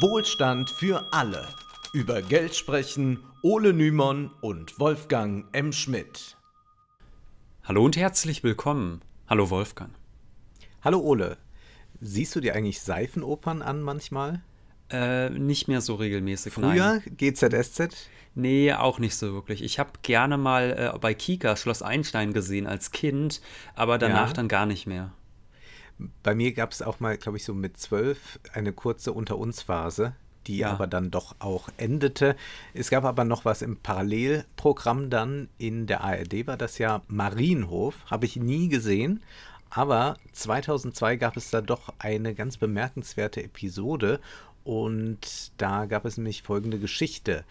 Wohlstand für alle. Über Geld sprechen Ole Nymon und Wolfgang M. Schmidt. Hallo und herzlich willkommen. Hallo Wolfgang. Hallo Ole. Siehst du dir eigentlich Seifenopern an manchmal? Äh, nicht mehr so regelmäßig. Früher? Nein. GZSZ? Nee, auch nicht so wirklich. Ich habe gerne mal äh, bei Kika Schloss Einstein gesehen als Kind, aber danach ja. dann gar nicht mehr. Bei mir gab es auch mal, glaube ich, so mit zwölf eine kurze Unter-uns-Phase, die ja. aber dann doch auch endete. Es gab aber noch was im Parallelprogramm dann in der ARD, war das ja Marienhof, habe ich nie gesehen. Aber 2002 gab es da doch eine ganz bemerkenswerte Episode und da gab es nämlich folgende Geschichte.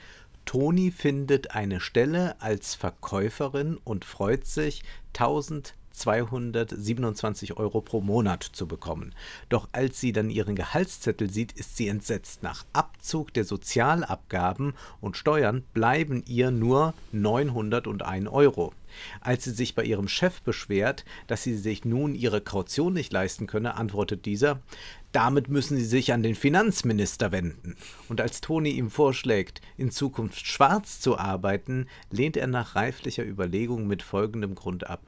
Toni findet eine Stelle als Verkäuferin und freut sich, 1000 227 Euro pro Monat zu bekommen. Doch als sie dann ihren Gehaltszettel sieht, ist sie entsetzt. Nach Abzug der Sozialabgaben und Steuern bleiben ihr nur 901 Euro. Als sie sich bei ihrem Chef beschwert, dass sie sich nun ihre Kaution nicht leisten könne, antwortet dieser, damit müssen sie sich an den Finanzminister wenden. Und als Toni ihm vorschlägt, in Zukunft schwarz zu arbeiten, lehnt er nach reiflicher Überlegung mit folgendem Grund ab.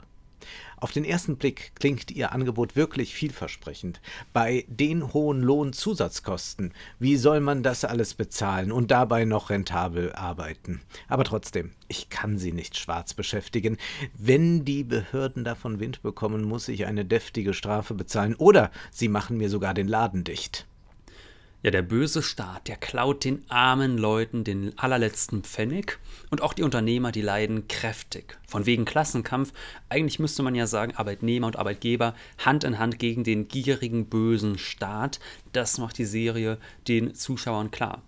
Auf den ersten Blick klingt Ihr Angebot wirklich vielversprechend. Bei den hohen Lohnzusatzkosten, wie soll man das alles bezahlen und dabei noch rentabel arbeiten? Aber trotzdem, ich kann Sie nicht schwarz beschäftigen. Wenn die Behörden davon Wind bekommen, muss ich eine deftige Strafe bezahlen oder Sie machen mir sogar den Laden dicht. Ja, der böse Staat, der klaut den armen Leuten den allerletzten Pfennig und auch die Unternehmer, die leiden kräftig. Von wegen Klassenkampf, eigentlich müsste man ja sagen, Arbeitnehmer und Arbeitgeber Hand in Hand gegen den gierigen, bösen Staat. Das macht die Serie den Zuschauern klar.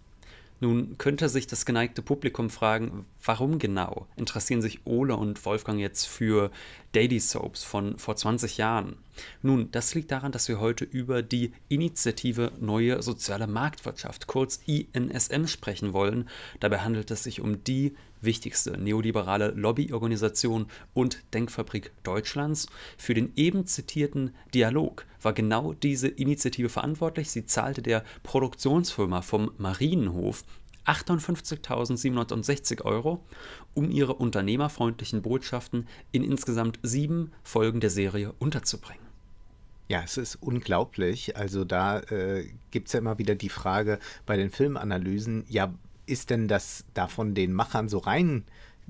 Nun könnte sich das geneigte Publikum fragen, Warum genau interessieren sich Ole und Wolfgang jetzt für Daily Soaps von vor 20 Jahren? Nun, das liegt daran, dass wir heute über die Initiative Neue Soziale Marktwirtschaft, kurz INSM, sprechen wollen. Dabei handelt es sich um die wichtigste neoliberale Lobbyorganisation und Denkfabrik Deutschlands. Für den eben zitierten Dialog war genau diese Initiative verantwortlich. Sie zahlte der Produktionsfirma vom Marienhof 58.760 Euro, um ihre unternehmerfreundlichen Botschaften in insgesamt sieben Folgen der Serie unterzubringen. Ja, es ist unglaublich. Also da äh, gibt es ja immer wieder die Frage bei den Filmanalysen, ja, ist denn das da von den Machern so rein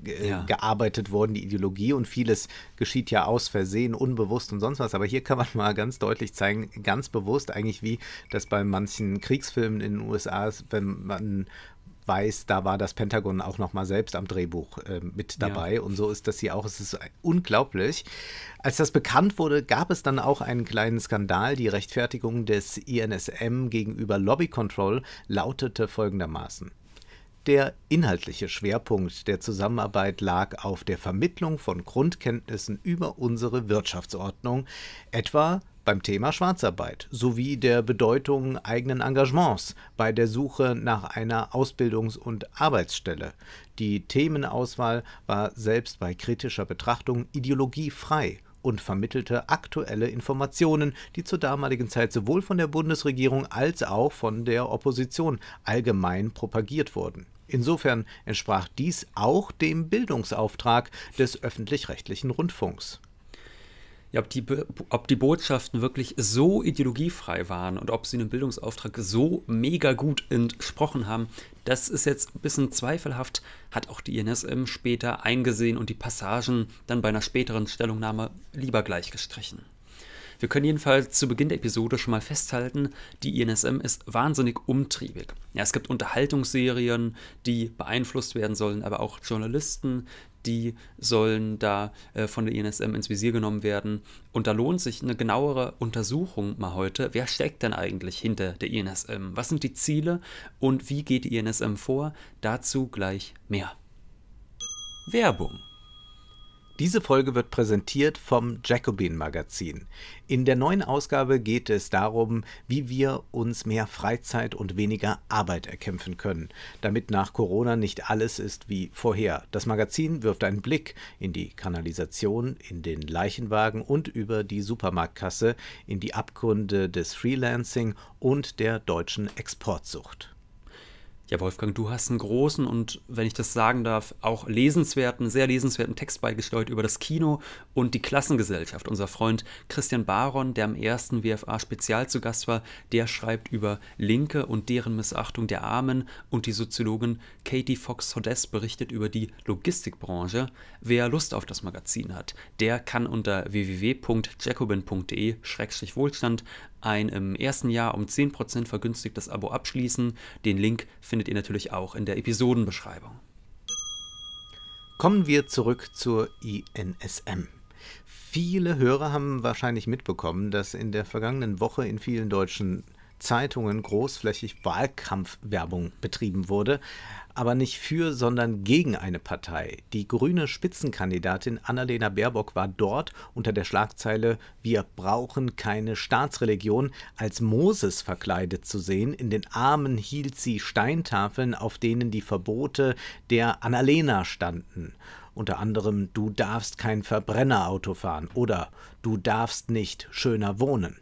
ja. gearbeitet worden, die Ideologie und vieles geschieht ja aus Versehen, unbewusst und sonst was. Aber hier kann man mal ganz deutlich zeigen, ganz bewusst eigentlich, wie das bei manchen Kriegsfilmen in den USA ist, wenn man weiß, da war das Pentagon auch nochmal selbst am Drehbuch äh, mit dabei ja. und so ist das hier auch. Es ist unglaublich. Als das bekannt wurde, gab es dann auch einen kleinen Skandal. Die Rechtfertigung des INSM gegenüber Lobby Control lautete folgendermaßen. Der inhaltliche Schwerpunkt der Zusammenarbeit lag auf der Vermittlung von Grundkenntnissen über unsere Wirtschaftsordnung, etwa beim Thema Schwarzarbeit sowie der Bedeutung eigenen Engagements bei der Suche nach einer Ausbildungs- und Arbeitsstelle. Die Themenauswahl war selbst bei kritischer Betrachtung ideologiefrei und vermittelte aktuelle Informationen, die zur damaligen Zeit sowohl von der Bundesregierung als auch von der Opposition allgemein propagiert wurden. Insofern entsprach dies auch dem Bildungsauftrag des öffentlich-rechtlichen Rundfunks ja, ob, die, ob die Botschaften wirklich so ideologiefrei waren und ob sie einen Bildungsauftrag so mega gut entsprochen haben, das ist jetzt ein bisschen zweifelhaft, hat auch die INSM später eingesehen und die Passagen dann bei einer späteren Stellungnahme lieber gleich gestrichen. Wir können jedenfalls zu Beginn der Episode schon mal festhalten, die INSM ist wahnsinnig umtriebig. Ja, es gibt Unterhaltungsserien, die beeinflusst werden sollen, aber auch Journalisten, die sollen da äh, von der INSM ins Visier genommen werden. Und da lohnt sich eine genauere Untersuchung mal heute. Wer steckt denn eigentlich hinter der INSM? Was sind die Ziele und wie geht die INSM vor? Dazu gleich mehr. Werbung diese Folge wird präsentiert vom Jacobin Magazin. In der neuen Ausgabe geht es darum, wie wir uns mehr Freizeit und weniger Arbeit erkämpfen können, damit nach Corona nicht alles ist wie vorher. Das Magazin wirft einen Blick in die Kanalisation, in den Leichenwagen und über die Supermarktkasse, in die Abgründe des Freelancing und der deutschen Exportsucht. Ja, Wolfgang, du hast einen großen und, wenn ich das sagen darf, auch lesenswerten, sehr lesenswerten Text beigesteuert über das Kino und die Klassengesellschaft. Unser Freund Christian Baron, der am ersten WFA-Spezial zu Gast war, der schreibt über Linke und deren Missachtung der Armen und die Soziologin Katie Fox Hodes berichtet über die Logistikbranche. Wer Lust auf das Magazin hat, der kann unter www.jacobin.de-wohlstand ein im ersten Jahr um 10% vergünstigtes Abo abschließen. Den Link findet findet ihr natürlich auch in der Episodenbeschreibung. Kommen wir zurück zur INSM. Viele Hörer haben wahrscheinlich mitbekommen, dass in der vergangenen Woche in vielen deutschen Zeitungen großflächig Wahlkampfwerbung betrieben wurde aber nicht für, sondern gegen eine Partei. Die grüne Spitzenkandidatin Annalena Baerbock war dort unter der Schlagzeile Wir brauchen keine Staatsreligion als Moses verkleidet zu sehen. In den Armen hielt sie Steintafeln, auf denen die Verbote der Annalena standen. Unter anderem Du darfst kein Verbrennerauto fahren oder Du darfst nicht schöner wohnen.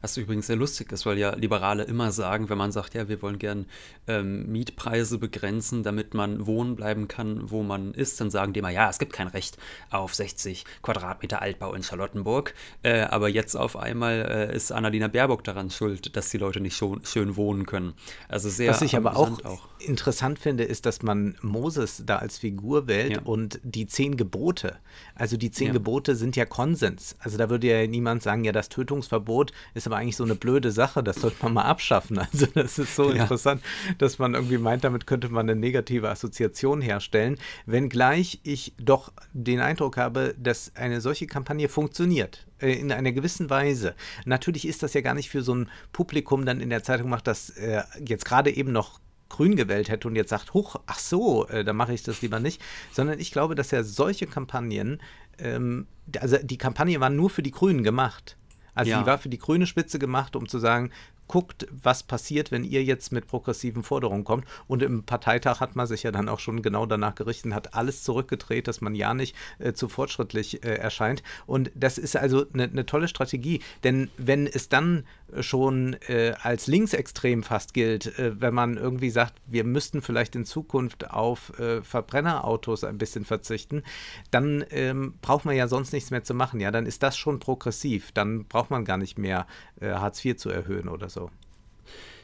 Was übrigens sehr lustig ist, weil ja Liberale immer sagen, wenn man sagt, ja, wir wollen gern ähm, Mietpreise begrenzen, damit man wohnen bleiben kann, wo man ist, dann sagen die immer, ja, es gibt kein Recht auf 60 Quadratmeter Altbau in Charlottenburg. Äh, aber jetzt auf einmal äh, ist Annalena Baerbock daran schuld, dass die Leute nicht schon, schön wohnen können. Also sehr Was ich aber auch, auch, interessant finde, ist, dass man Moses da als Figur wählt ja. und die zehn Gebote. Also die zehn ja. Gebote sind ja Konsens. Also da würde ja niemand sagen, ja, das Tötungsverbot ist aber eigentlich so eine blöde Sache, das sollte man mal abschaffen. Also das ist so ja. interessant, dass man irgendwie meint, damit könnte man eine negative Assoziation herstellen, wenngleich ich doch den Eindruck habe, dass eine solche Kampagne funktioniert äh, in einer gewissen Weise. Natürlich ist das ja gar nicht für so ein Publikum dann in der Zeitung macht, das äh, jetzt gerade eben noch grün gewählt hätte und jetzt sagt, huch, ach so, äh, dann mache ich das lieber nicht, sondern ich glaube, dass ja solche Kampagnen, ähm, also die Kampagne war nur für die Grünen gemacht. Also ja. die war für die grüne Spitze gemacht, um zu sagen, guckt, was passiert, wenn ihr jetzt mit progressiven Forderungen kommt. Und im Parteitag hat man sich ja dann auch schon genau danach gerichtet, hat alles zurückgedreht, dass man ja nicht äh, zu fortschrittlich äh, erscheint. Und das ist also eine ne tolle Strategie, denn wenn es dann schon äh, als linksextrem fast gilt, äh, wenn man irgendwie sagt, wir müssten vielleicht in Zukunft auf äh, Verbrennerautos ein bisschen verzichten, dann ähm, braucht man ja sonst nichts mehr zu machen. Ja, dann ist das schon progressiv. Dann braucht man gar nicht mehr äh, Hartz IV zu erhöhen oder so.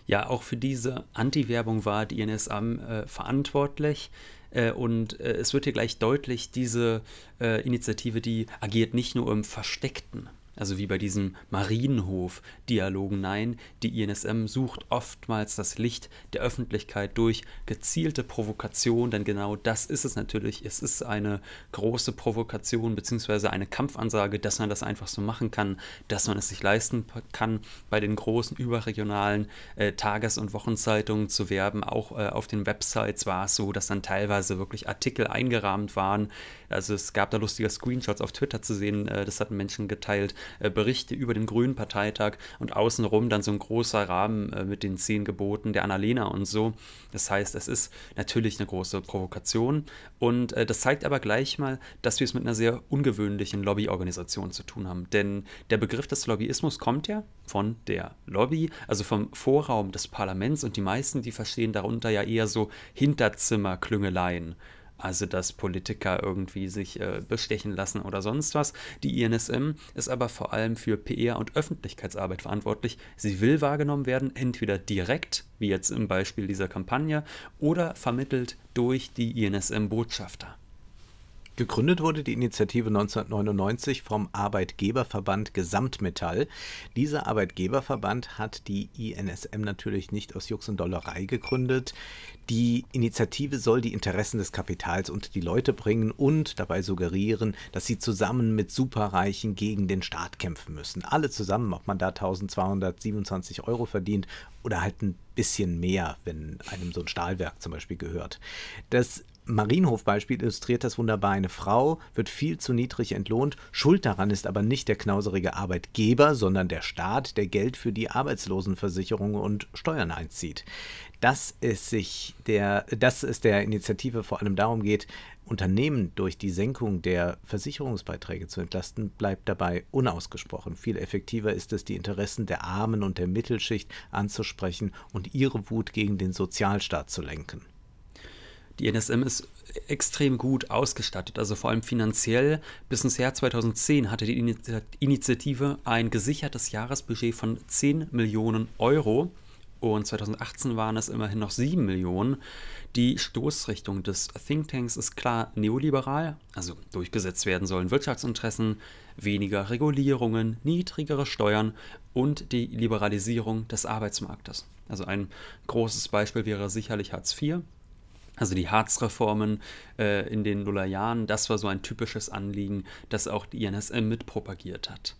Ja, auch für diese Anti-Werbung war die NSAM äh, verantwortlich. Äh, und äh, es wird hier gleich deutlich, diese äh, Initiative, die agiert nicht nur im Versteckten. Also wie bei diesem Marienhof-Dialogen. Nein, die INSM sucht oftmals das Licht der Öffentlichkeit durch gezielte Provokation, denn genau das ist es natürlich. Es ist eine große Provokation bzw. eine Kampfansage, dass man das einfach so machen kann, dass man es sich leisten kann, bei den großen überregionalen äh, Tages- und Wochenzeitungen zu werben. Auch äh, auf den Websites war es so, dass dann teilweise wirklich Artikel eingerahmt waren. Also es gab da lustige Screenshots auf Twitter zu sehen, äh, das hatten Menschen geteilt äh, Berichte über den Grünen Parteitag und außenrum dann so ein großer Rahmen äh, mit den zehn Geboten der Annalena und so. Das heißt, es ist natürlich eine große Provokation und äh, das zeigt aber gleich mal, dass wir es mit einer sehr ungewöhnlichen Lobbyorganisation zu tun haben. Denn der Begriff des Lobbyismus kommt ja von der Lobby, also vom Vorraum des Parlaments und die meisten, die verstehen darunter ja eher so Hinterzimmerklüngeleien also dass Politiker irgendwie sich äh, bestechen lassen oder sonst was. Die INSM ist aber vor allem für PR e und Öffentlichkeitsarbeit verantwortlich. Sie will wahrgenommen werden, entweder direkt, wie jetzt im Beispiel dieser Kampagne, oder vermittelt durch die INSM-Botschafter. Gegründet wurde die Initiative 1999 vom Arbeitgeberverband Gesamtmetall. Dieser Arbeitgeberverband hat die INSM natürlich nicht aus Jux und Dollerei gegründet. Die Initiative soll die Interessen des Kapitals unter die Leute bringen und dabei suggerieren, dass sie zusammen mit Superreichen gegen den Staat kämpfen müssen. Alle zusammen, ob man da 1227 Euro verdient oder halt ein bisschen mehr, wenn einem so ein Stahlwerk zum Beispiel gehört. Das Marienhof-Beispiel illustriert das wunderbar. Eine Frau wird viel zu niedrig entlohnt. Schuld daran ist aber nicht der knauserige Arbeitgeber, sondern der Staat, der Geld für die Arbeitslosenversicherung und Steuern einzieht. Dass es, sich der, dass es der Initiative vor allem darum geht, Unternehmen durch die Senkung der Versicherungsbeiträge zu entlasten, bleibt dabei unausgesprochen. Viel effektiver ist es, die Interessen der Armen und der Mittelschicht anzusprechen und ihre Wut gegen den Sozialstaat zu lenken. Die NSM ist extrem gut ausgestattet, also vor allem finanziell. Bis ins Jahr 2010 hatte die Initiative ein gesichertes Jahresbudget von 10 Millionen Euro und 2018 waren es immerhin noch 7 Millionen. Die Stoßrichtung des Thinktanks ist klar neoliberal, also durchgesetzt werden sollen Wirtschaftsinteressen, weniger Regulierungen, niedrigere Steuern und die Liberalisierung des Arbeitsmarktes. Also ein großes Beispiel wäre sicherlich Hartz IV, also die Harzreformen äh, in den Nullerjahren, das war so ein typisches Anliegen, das auch die INSM mitpropagiert hat.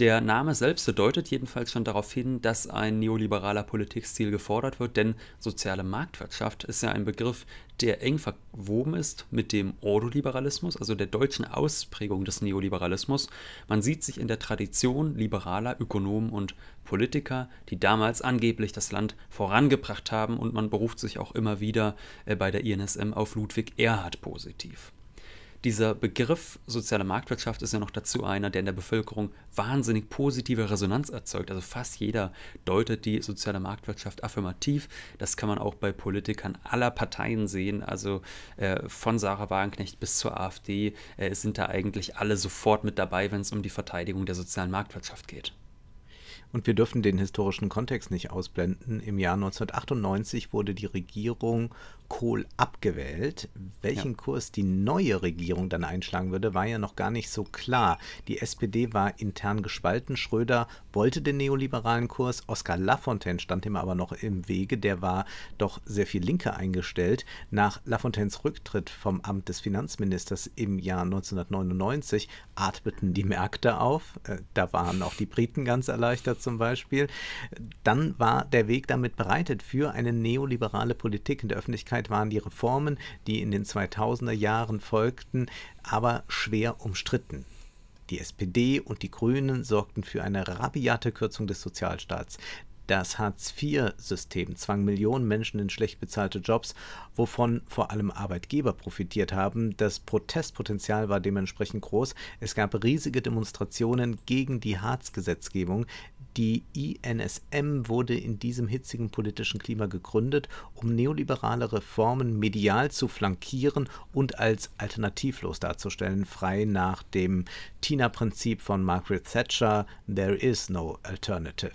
Der Name selbst deutet jedenfalls schon darauf hin, dass ein neoliberaler Politikstil gefordert wird, denn soziale Marktwirtschaft ist ja ein Begriff, der eng verwoben ist mit dem Ordoliberalismus, also der deutschen Ausprägung des Neoliberalismus. Man sieht sich in der Tradition liberaler Ökonomen und Politiker, die damals angeblich das Land vorangebracht haben und man beruft sich auch immer wieder äh, bei der INSM auf Ludwig Erhard positiv. Dieser Begriff soziale Marktwirtschaft ist ja noch dazu einer, der in der Bevölkerung wahnsinnig positive Resonanz erzeugt. Also fast jeder deutet die soziale Marktwirtschaft affirmativ. Das kann man auch bei Politikern aller Parteien sehen. Also äh, von Sarah Wagenknecht bis zur AfD äh, sind da eigentlich alle sofort mit dabei, wenn es um die Verteidigung der sozialen Marktwirtschaft geht. Und wir dürfen den historischen Kontext nicht ausblenden. Im Jahr 1998 wurde die Regierung Kohl abgewählt. Welchen ja. Kurs die neue Regierung dann einschlagen würde, war ja noch gar nicht so klar. Die SPD war intern gespalten. Schröder wollte den neoliberalen Kurs. Oskar Lafontaine stand ihm aber noch im Wege. Der war doch sehr viel linker eingestellt. Nach Lafontaines Rücktritt vom Amt des Finanzministers im Jahr 1999 atmeten die Märkte auf. Äh, da waren auch die Briten ganz erleichtert zum Beispiel. Dann war der Weg damit bereitet für eine neoliberale Politik in der Öffentlichkeit Wirklichkeit waren die Reformen, die in den 2000er Jahren folgten, aber schwer umstritten. Die SPD und die Grünen sorgten für eine rabiate Kürzung des Sozialstaats. Das Hartz-IV-System zwang Millionen Menschen in schlecht bezahlte Jobs, wovon vor allem Arbeitgeber profitiert haben. Das Protestpotenzial war dementsprechend groß. Es gab riesige Demonstrationen gegen die Hartz-Gesetzgebung. Die INSM wurde in diesem hitzigen politischen Klima gegründet, um neoliberale Reformen medial zu flankieren und als alternativlos darzustellen, frei nach dem Tina-Prinzip von Margaret Thatcher, There is no alternative.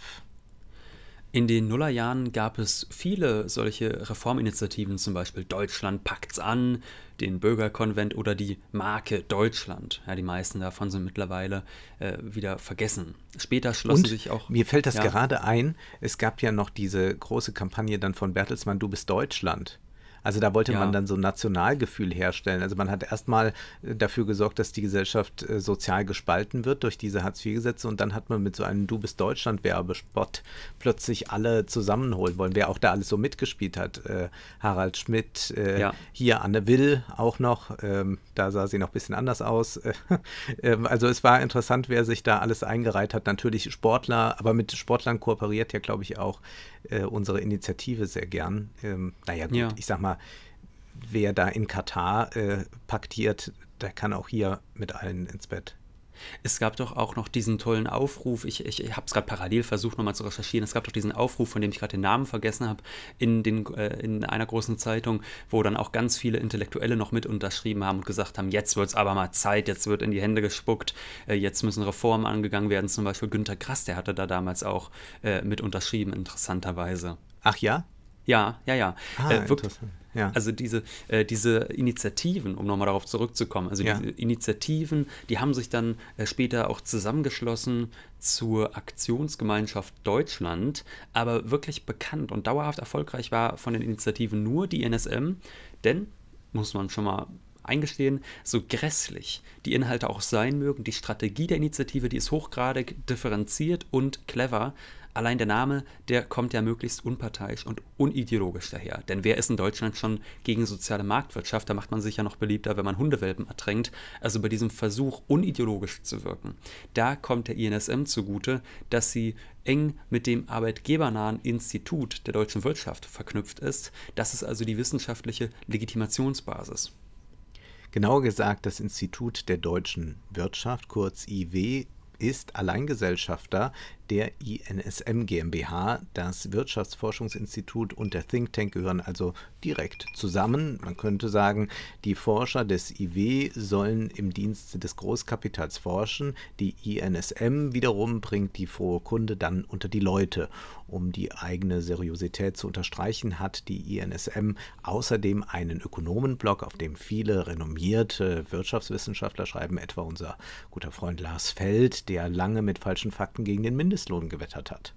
In den Nullerjahren gab es viele solche Reforminitiativen, zum Beispiel Deutschland packt's an, den Bürgerkonvent oder die Marke Deutschland. Ja, die meisten davon sind mittlerweile äh, wieder vergessen. Später schlossen Und sich auch. Mir fällt das ja, gerade ein, es gab ja noch diese große Kampagne dann von Bertelsmann, du bist Deutschland. Also da wollte ja. man dann so ein Nationalgefühl herstellen. Also man hat erstmal äh, dafür gesorgt, dass die Gesellschaft äh, sozial gespalten wird durch diese Hartz-IV-Gesetze und dann hat man mit so einem Du bist Deutschland-Werbespot plötzlich alle zusammenholen wollen, wer auch da alles so mitgespielt hat. Äh, Harald Schmidt, äh, ja. hier Anne Will auch noch, ähm, da sah sie noch ein bisschen anders aus. Ähm, also es war interessant, wer sich da alles eingereiht hat. Natürlich Sportler, aber mit Sportlern kooperiert ja, glaube ich, auch äh, unsere Initiative sehr gern. Ähm, naja, gut, ja. ich sag mal, mal, wer da in Katar äh, paktiert, der kann auch hier mit allen ins Bett. Es gab doch auch noch diesen tollen Aufruf, ich, ich, ich habe es gerade parallel versucht nochmal zu recherchieren, es gab doch diesen Aufruf, von dem ich gerade den Namen vergessen habe, in, äh, in einer großen Zeitung, wo dann auch ganz viele Intellektuelle noch mit unterschrieben haben und gesagt haben, jetzt wird es aber mal Zeit, jetzt wird in die Hände gespuckt, äh, jetzt müssen Reformen angegangen werden. Zum Beispiel Günter Krass, der hatte da damals auch äh, mit unterschrieben, interessanterweise. Ach ja? Ja, ja, ja. Ah, äh, wirklich, ja. Also diese, äh, diese Initiativen, um nochmal darauf zurückzukommen, also ja. diese Initiativen, die haben sich dann äh, später auch zusammengeschlossen zur Aktionsgemeinschaft Deutschland, aber wirklich bekannt und dauerhaft erfolgreich war von den Initiativen nur die NSM, denn muss man schon mal eingestehen, so grässlich die Inhalte auch sein mögen, die Strategie der Initiative, die ist hochgradig differenziert und clever. Allein der Name, der kommt ja möglichst unparteiisch und unideologisch daher. Denn wer ist in Deutschland schon gegen soziale Marktwirtschaft? Da macht man sich ja noch beliebter, wenn man Hundewelpen ertränkt. Also bei diesem Versuch, unideologisch zu wirken, da kommt der INSM zugute, dass sie eng mit dem arbeitgebernahen Institut der deutschen Wirtschaft verknüpft ist. Das ist also die wissenschaftliche Legitimationsbasis. Genauer gesagt, das Institut der deutschen Wirtschaft, kurz IW, ist Alleingesellschafter der INSM GmbH. Das Wirtschaftsforschungsinstitut und der Think Tank gehören also direkt zusammen. Man könnte sagen, die Forscher des IW sollen im Dienste des Großkapitals forschen. Die INSM wiederum bringt die frohe Kunde dann unter die Leute. Um die eigene Seriosität zu unterstreichen, hat die INSM außerdem einen Ökonomenblog, auf dem viele renommierte Wirtschaftswissenschaftler schreiben, etwa unser guter Freund Lars Feld, der lange mit falschen Fakten gegen den Mindest Mindestlohn gewettert hat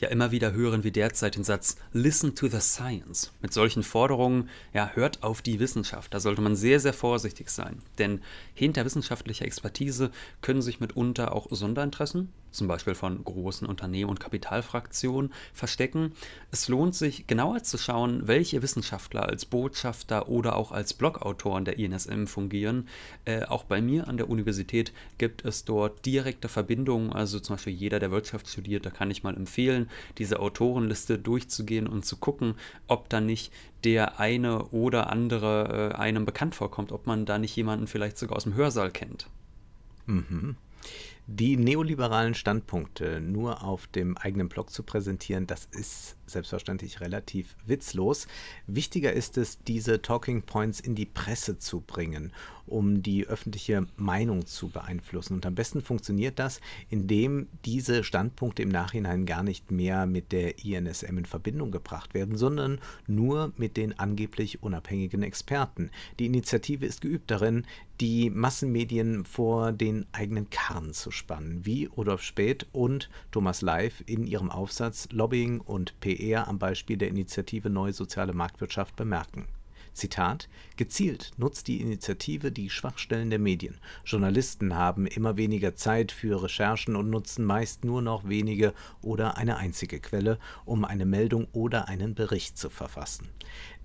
ja immer wieder hören wir derzeit den Satz Listen to the Science. Mit solchen Forderungen, ja, hört auf die Wissenschaft. Da sollte man sehr, sehr vorsichtig sein. Denn hinter wissenschaftlicher Expertise können sich mitunter auch Sonderinteressen, zum Beispiel von großen Unternehmen und Kapitalfraktionen, verstecken. Es lohnt sich, genauer zu schauen, welche Wissenschaftler als Botschafter oder auch als Blogautoren der INSM fungieren. Äh, auch bei mir an der Universität gibt es dort direkte Verbindungen. Also zum Beispiel jeder, der Wirtschaft studiert, da kann ich mal empfehlen, diese Autorenliste durchzugehen und zu gucken, ob da nicht der eine oder andere äh, einem bekannt vorkommt, ob man da nicht jemanden vielleicht sogar aus dem Hörsaal kennt. Mhm. Die neoliberalen Standpunkte nur auf dem eigenen Blog zu präsentieren, das ist selbstverständlich relativ witzlos. Wichtiger ist es, diese Talking Points in die Presse zu bringen um die öffentliche Meinung zu beeinflussen. Und am besten funktioniert das, indem diese Standpunkte im Nachhinein gar nicht mehr mit der INSM in Verbindung gebracht werden, sondern nur mit den angeblich unabhängigen Experten. Die Initiative ist geübt darin, die Massenmedien vor den eigenen Karren zu spannen, wie Rudolf Späth und Thomas Leif in ihrem Aufsatz Lobbying und PR am Beispiel der Initiative Neue Soziale Marktwirtschaft bemerken. Zitat, gezielt nutzt die Initiative die Schwachstellen der Medien. Journalisten haben immer weniger Zeit für Recherchen und nutzen meist nur noch wenige oder eine einzige Quelle, um eine Meldung oder einen Bericht zu verfassen.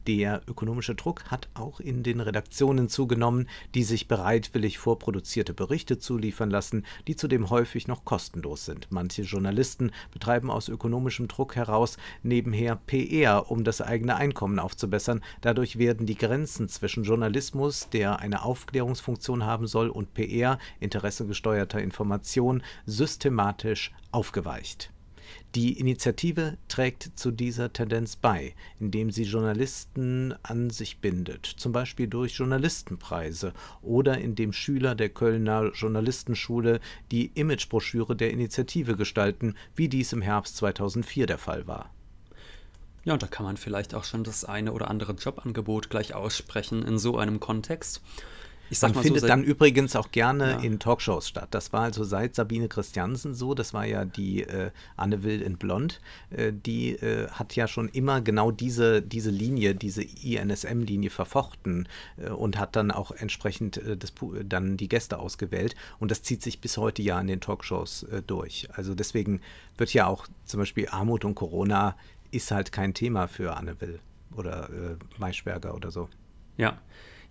Der ökonomische Druck hat auch in den Redaktionen zugenommen, die sich bereitwillig vorproduzierte Berichte zuliefern lassen, die zudem häufig noch kostenlos sind. Manche Journalisten betreiben aus ökonomischem Druck heraus nebenher PR, um das eigene Einkommen aufzubessern. Dadurch werden die Grenzen zwischen Journalismus, der eine Aufklärungsfunktion haben soll, und PR, interessegesteuerter Information, systematisch aufgeweicht. Die Initiative trägt zu dieser Tendenz bei, indem sie Journalisten an sich bindet, zum Beispiel durch Journalistenpreise oder indem Schüler der Kölner Journalistenschule die Imagebroschüre der Initiative gestalten, wie dies im Herbst 2004 der Fall war. Ja, und da kann man vielleicht auch schon das eine oder andere Jobangebot gleich aussprechen in so einem Kontext. Ich sag Man mal findet so, dann übrigens auch gerne ja. in Talkshows statt. Das war also seit Sabine Christiansen so, das war ja die äh, Anne Will in Blond, äh, die äh, hat ja schon immer genau diese, diese Linie, diese INSM-Linie verfochten äh, und hat dann auch entsprechend äh, das, dann die Gäste ausgewählt. Und das zieht sich bis heute ja in den Talkshows äh, durch. Also deswegen wird ja auch zum Beispiel Armut und Corona ist halt kein Thema für Anne Will oder äh, Maischberger oder so. Ja,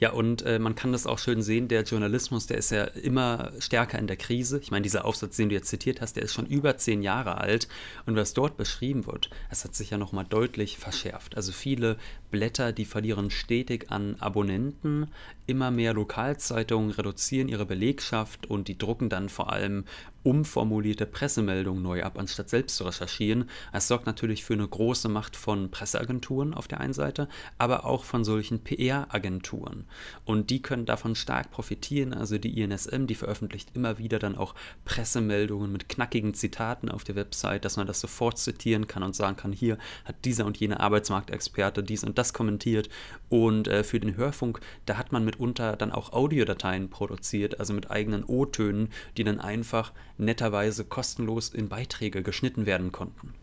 ja, und äh, man kann das auch schön sehen, der Journalismus, der ist ja immer stärker in der Krise. Ich meine, dieser Aufsatz, den du jetzt zitiert hast, der ist schon über zehn Jahre alt. Und was dort beschrieben wird, das hat sich ja nochmal deutlich verschärft. Also viele Blätter, die verlieren stetig an Abonnenten. Immer mehr Lokalzeitungen reduzieren ihre Belegschaft und die drucken dann vor allem umformulierte Pressemeldungen neu ab, anstatt selbst zu recherchieren. Das sorgt natürlich für eine große Macht von Presseagenturen auf der einen Seite, aber auch von solchen PR-Agenturen. Und die können davon stark profitieren. Also die INSM, die veröffentlicht immer wieder dann auch Pressemeldungen mit knackigen Zitaten auf der Website, dass man das sofort zitieren kann und sagen kann, hier hat dieser und jene Arbeitsmarktexperte dies und das das kommentiert. Und äh, für den Hörfunk, da hat man mitunter dann auch Audiodateien produziert, also mit eigenen O-Tönen, die dann einfach netterweise kostenlos in Beiträge geschnitten werden konnten.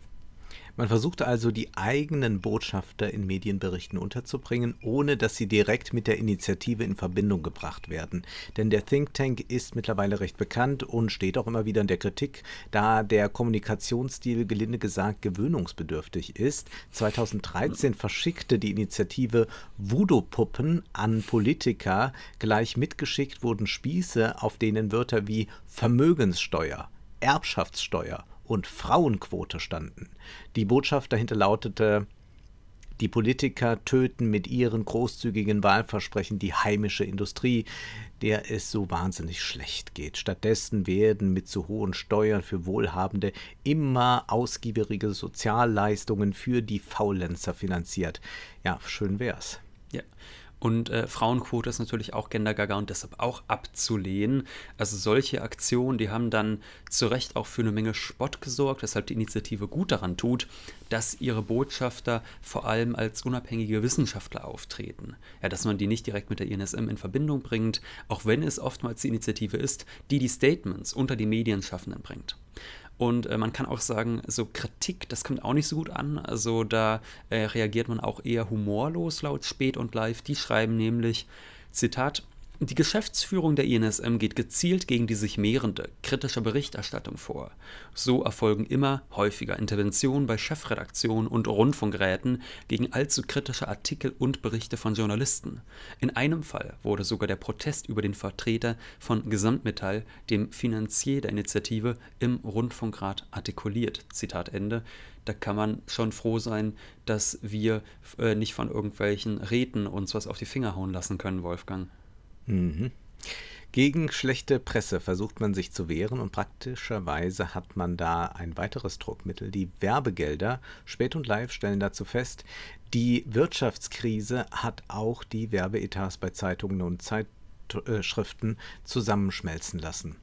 Man versuchte also, die eigenen Botschafter in Medienberichten unterzubringen, ohne dass sie direkt mit der Initiative in Verbindung gebracht werden. Denn der Think Tank ist mittlerweile recht bekannt und steht auch immer wieder in der Kritik, da der Kommunikationsstil gelinde gesagt gewöhnungsbedürftig ist. 2013 verschickte die Initiative Voodoo-Puppen an Politiker. Gleich mitgeschickt wurden Spieße, auf denen Wörter wie Vermögenssteuer, Erbschaftssteuer und Frauenquote standen. Die Botschaft dahinter lautete, die Politiker töten mit ihren großzügigen Wahlversprechen die heimische Industrie, der es so wahnsinnig schlecht geht. Stattdessen werden mit zu hohen Steuern für Wohlhabende immer ausgiebige Sozialleistungen für die Faulenzer finanziert. Ja, schön wär's. Ja. Und äh, Frauenquote ist natürlich auch Gendergaga und deshalb auch abzulehnen. Also solche Aktionen, die haben dann zu Recht auch für eine Menge Spott gesorgt, weshalb die Initiative gut daran tut, dass ihre Botschafter vor allem als unabhängige Wissenschaftler auftreten. Ja, dass man die nicht direkt mit der INSM in Verbindung bringt, auch wenn es oftmals die Initiative ist, die die Statements unter die Medienschaffenden bringt. Und äh, man kann auch sagen, so Kritik, das kommt auch nicht so gut an. Also da äh, reagiert man auch eher humorlos laut Spät und Live. Die schreiben nämlich, Zitat, die Geschäftsführung der INSM geht gezielt gegen die sich mehrende kritische Berichterstattung vor. So erfolgen immer häufiger Interventionen bei Chefredaktionen und Rundfunkräten gegen allzu kritische Artikel und Berichte von Journalisten. In einem Fall wurde sogar der Protest über den Vertreter von Gesamtmetall, dem Finanzier der Initiative, im Rundfunkrat artikuliert. Zitat Ende da kann man schon froh sein, dass wir äh, nicht von irgendwelchen Räten uns was auf die Finger hauen lassen können, Wolfgang. Mhm. Gegen schlechte Presse versucht man sich zu wehren und praktischerweise hat man da ein weiteres Druckmittel. Die Werbegelder, Spät und Live stellen dazu fest, die Wirtschaftskrise hat auch die Werbeetats bei Zeitungen und Zeitschriften zusammenschmelzen lassen.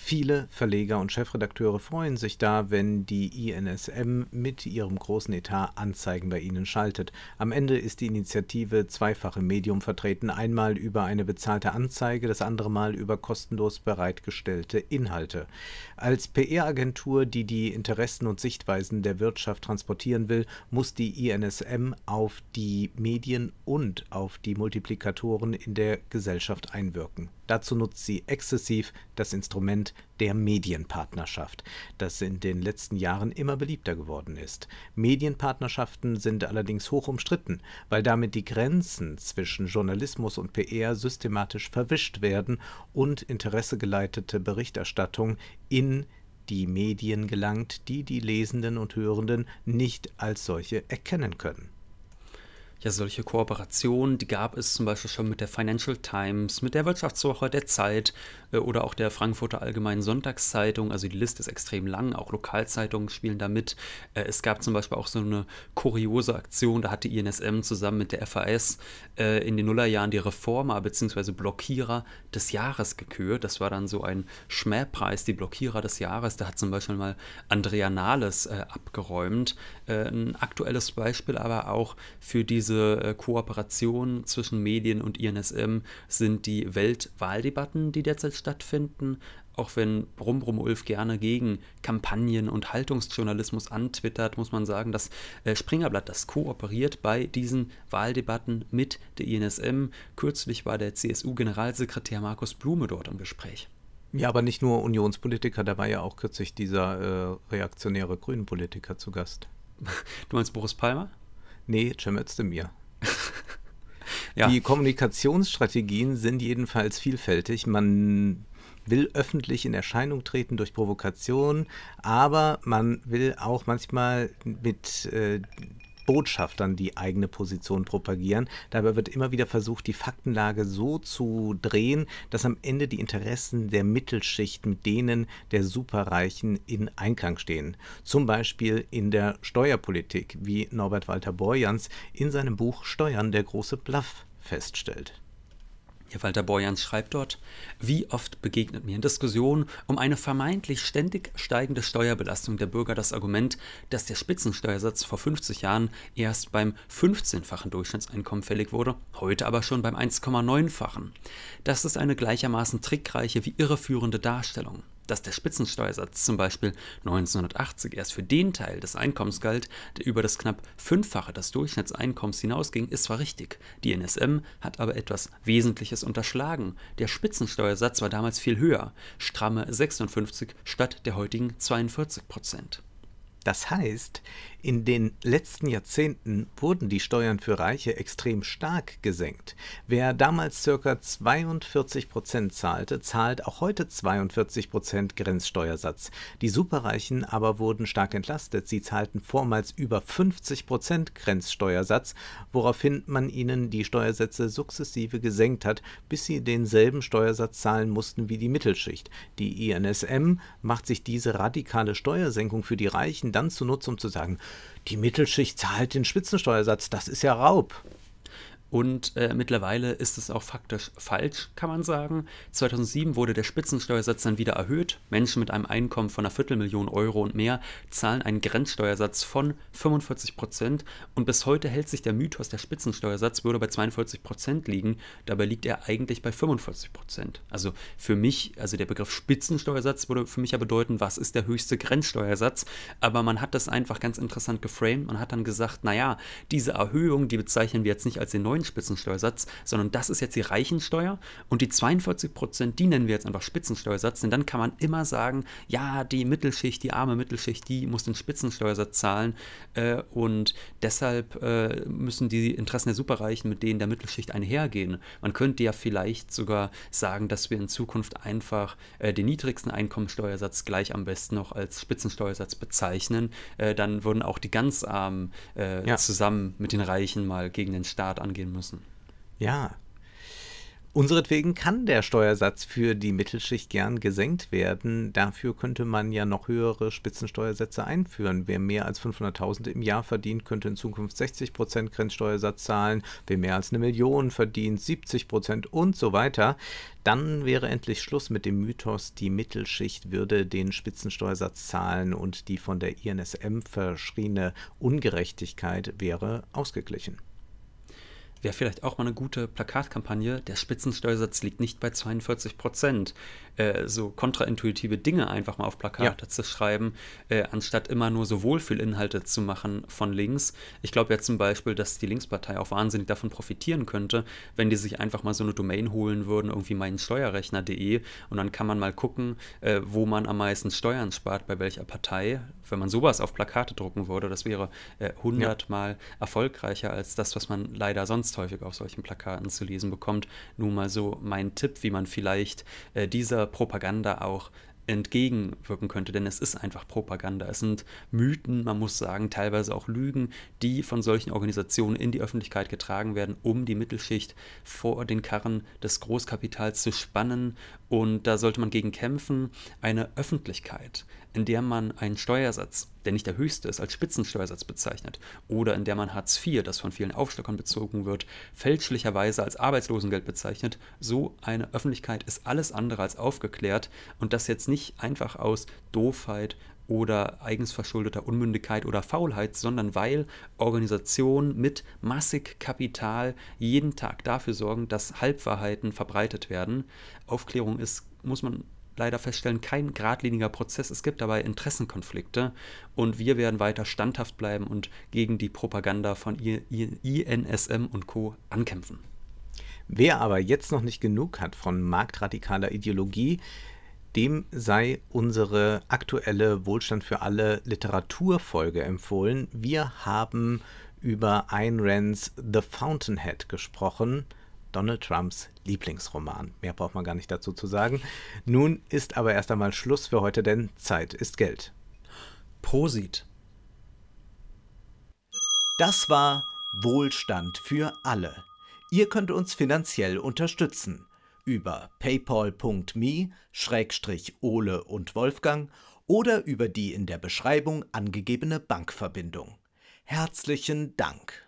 Viele Verleger und Chefredakteure freuen sich da, wenn die INSM mit ihrem großen Etat Anzeigen bei ihnen schaltet. Am Ende ist die Initiative zweifach im Medium vertreten, einmal über eine bezahlte Anzeige, das andere Mal über kostenlos bereitgestellte Inhalte. Als PR-Agentur, die die Interessen und Sichtweisen der Wirtschaft transportieren will, muss die INSM auf die Medien und auf die Multiplikatoren in der Gesellschaft einwirken. Dazu nutzt sie exzessiv das Instrument der Medienpartnerschaft, das in den letzten Jahren immer beliebter geworden ist. Medienpartnerschaften sind allerdings hoch umstritten, weil damit die Grenzen zwischen Journalismus und PR systematisch verwischt werden und interessegeleitete Berichterstattung in die Medien gelangt, die die Lesenden und Hörenden nicht als solche erkennen können ja, solche Kooperationen, die gab es zum Beispiel schon mit der Financial Times, mit der Wirtschaftswoche, der Zeit äh, oder auch der Frankfurter Allgemeinen Sonntagszeitung. Also die Liste ist extrem lang, auch Lokalzeitungen spielen da mit. Äh, es gab zum Beispiel auch so eine kuriose Aktion, da hatte INSM zusammen mit der FAS äh, in den Nullerjahren die Reformer bzw. Blockierer des Jahres gekürt. Das war dann so ein Schmähpreis, die Blockierer des Jahres. Da hat zum Beispiel mal Andrea Nahles abgeräumt. Ein aktuelles Beispiel aber auch für diese diese äh, Kooperation zwischen Medien und INSM sind die Weltwahldebatten, die derzeit stattfinden. Auch wenn Brumbrum Ulf gerne gegen Kampagnen und Haltungsjournalismus antwittert, muss man sagen, dass äh, Springerblatt das kooperiert bei diesen Wahldebatten mit der INSM. Kürzlich war der CSU-Generalsekretär Markus Blume dort im Gespräch. Ja, aber nicht nur Unionspolitiker, da war ja auch kürzlich dieser äh, reaktionäre Grünenpolitiker zu Gast. Du meinst Boris Palmer? nee, Cem mir. ja. Die Kommunikationsstrategien sind jedenfalls vielfältig. Man will öffentlich in Erscheinung treten durch Provokation, aber man will auch manchmal mit äh, Botschaftern, die eigene Position propagieren. Dabei wird immer wieder versucht, die Faktenlage so zu drehen, dass am Ende die Interessen der Mittelschicht mit denen der Superreichen in Einklang stehen. Zum Beispiel in der Steuerpolitik, wie Norbert Walter Borjans in seinem Buch Steuern der große Bluff feststellt. Ihr Walter Borjans schreibt dort, wie oft begegnet mir in Diskussionen um eine vermeintlich ständig steigende Steuerbelastung der Bürger das Argument, dass der Spitzensteuersatz vor 50 Jahren erst beim 15-fachen Durchschnittseinkommen fällig wurde, heute aber schon beim 1,9-fachen. Das ist eine gleichermaßen trickreiche wie irreführende Darstellung dass der Spitzensteuersatz zum Beispiel 1980 erst für den Teil des Einkommens galt, der über das knapp Fünffache des Durchschnittseinkommens hinausging, ist zwar richtig. Die NSM hat aber etwas Wesentliches unterschlagen. Der Spitzensteuersatz war damals viel höher, stramme 56 statt der heutigen 42 Prozent. Das heißt, in den letzten Jahrzehnten wurden die Steuern für Reiche extrem stark gesenkt. Wer damals ca. 42 zahlte, zahlt auch heute 42 Grenzsteuersatz. Die Superreichen aber wurden stark entlastet. Sie zahlten vormals über 50 Grenzsteuersatz, woraufhin man ihnen die Steuersätze sukzessive gesenkt hat, bis sie denselben Steuersatz zahlen mussten wie die Mittelschicht. Die INSM macht sich diese radikale Steuersenkung für die Reichen dann zu nutzen, um zu sagen, die Mittelschicht zahlt den Spitzensteuersatz, das ist ja Raub. Und äh, mittlerweile ist es auch faktisch falsch, kann man sagen. 2007 wurde der Spitzensteuersatz dann wieder erhöht. Menschen mit einem Einkommen von einer Viertelmillion Euro und mehr zahlen einen Grenzsteuersatz von 45 Prozent. Und bis heute hält sich der Mythos, der Spitzensteuersatz würde bei 42 Prozent liegen. Dabei liegt er eigentlich bei 45 Prozent. Also für mich, also der Begriff Spitzensteuersatz würde für mich ja bedeuten, was ist der höchste Grenzsteuersatz? Aber man hat das einfach ganz interessant geframed. und hat dann gesagt, naja, diese Erhöhung, die bezeichnen wir jetzt nicht als den neuen neuen Spitzensteuersatz, sondern das ist jetzt die Reichensteuer und die 42 Prozent, die nennen wir jetzt einfach Spitzensteuersatz, denn dann kann man immer sagen, ja, die Mittelschicht, die arme Mittelschicht, die muss den Spitzensteuersatz zahlen äh, und deshalb äh, müssen die Interessen der Superreichen mit denen der Mittelschicht einhergehen. Man könnte ja vielleicht sogar sagen, dass wir in Zukunft einfach äh, den niedrigsten Einkommensteuersatz gleich am besten noch als Spitzensteuersatz bezeichnen. Äh, dann würden auch die ganz Armen äh, ja. zusammen mit den Reichen mal gegen den Staat angehen gehen müssen. Ja. Unseretwegen kann der Steuersatz für die Mittelschicht gern gesenkt werden. Dafür könnte man ja noch höhere Spitzensteuersätze einführen. Wer mehr als 500.000 im Jahr verdient, könnte in Zukunft 60% Grenzsteuersatz zahlen. Wer mehr als eine Million verdient, 70% und so weiter. Dann wäre endlich Schluss mit dem Mythos, die Mittelschicht würde den Spitzensteuersatz zahlen und die von der INSM verschriene Ungerechtigkeit wäre ausgeglichen. Wäre vielleicht auch mal eine gute Plakatkampagne. Der Spitzensteuersatz liegt nicht bei 42 Prozent. Äh, so kontraintuitive Dinge einfach mal auf Plakate ja. zu schreiben, äh, anstatt immer nur so Wohlfühlinhalte zu machen von links. Ich glaube ja zum Beispiel, dass die Linkspartei auch wahnsinnig davon profitieren könnte, wenn die sich einfach mal so eine Domain holen würden, irgendwie meinsteuerrechner.de. Und dann kann man mal gucken, äh, wo man am meisten Steuern spart, bei welcher Partei wenn man sowas auf Plakate drucken würde, das wäre hundertmal äh, ja. erfolgreicher als das, was man leider sonst häufig auf solchen Plakaten zu lesen bekommt. Nur mal so mein Tipp, wie man vielleicht äh, dieser Propaganda auch entgegenwirken könnte, denn es ist einfach Propaganda. Es sind Mythen, man muss sagen, teilweise auch Lügen, die von solchen Organisationen in die Öffentlichkeit getragen werden, um die Mittelschicht vor den Karren des Großkapitals zu spannen. Und da sollte man gegen kämpfen. Eine Öffentlichkeit, in der man einen Steuersatz, der nicht der höchste ist, als Spitzensteuersatz bezeichnet oder in der man Hartz IV, das von vielen Aufstockern bezogen wird, fälschlicherweise als Arbeitslosengeld bezeichnet, so eine Öffentlichkeit ist alles andere als aufgeklärt und das jetzt nicht einfach aus Doofheit oder eigens verschuldeter Unmündigkeit oder Faulheit, sondern weil Organisationen mit massig Kapital jeden Tag dafür sorgen, dass Halbwahrheiten verbreitet werden. Aufklärung ist, muss man leider feststellen, kein geradliniger Prozess. Es gibt dabei Interessenkonflikte und wir werden weiter standhaft bleiben und gegen die Propaganda von INSM und Co. ankämpfen. Wer aber jetzt noch nicht genug hat von marktradikaler Ideologie, dem sei unsere aktuelle Wohlstand für alle Literaturfolge empfohlen. Wir haben über Ayn Rands The Fountainhead gesprochen. Donald Trumps Lieblingsroman. Mehr braucht man gar nicht dazu zu sagen. Nun ist aber erst einmal Schluss für heute, denn Zeit ist Geld. Prosit. Das war Wohlstand für alle. Ihr könnt uns finanziell unterstützen über paypal.me-ole und Wolfgang oder über die in der Beschreibung angegebene Bankverbindung. Herzlichen Dank!